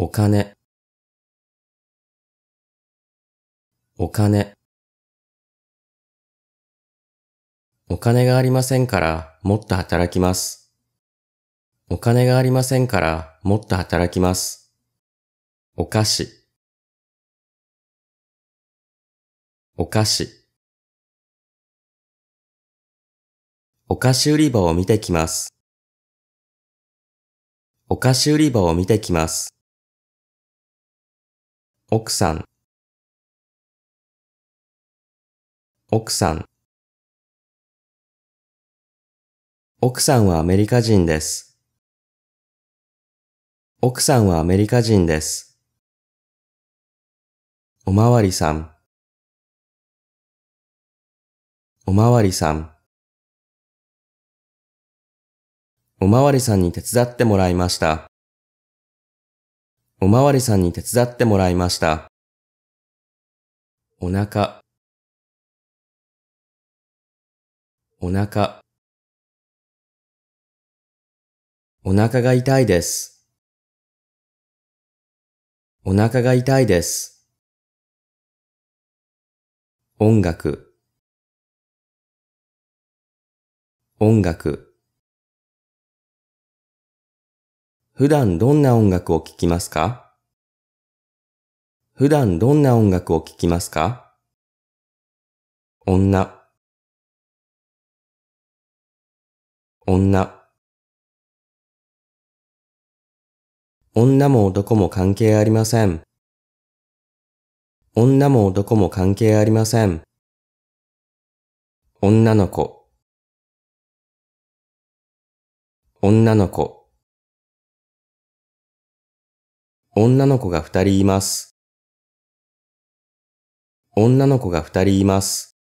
お金お金お金がありませんからもっと働きます。お金がありませんからもっと働きます。お菓子お菓子お菓子売り場を見てきます。お菓子売り場を見てきます。奥さん奥さん奥さんはアメリカ人です。奥さんはアメリカ人です。おまわりさんおまわりさんおまわりさんに手伝ってもらいました。おまわりさんに手伝ってもらいました。お腹、お腹、お腹が痛いです。お腹が痛いです。音楽、音楽。普段どんな音楽を聴きますか普段どんな音楽を聴きますか女女女も男も関係ありません。女も男も関係ありません。女の子女の子女の子が二人います。女の子が二人います。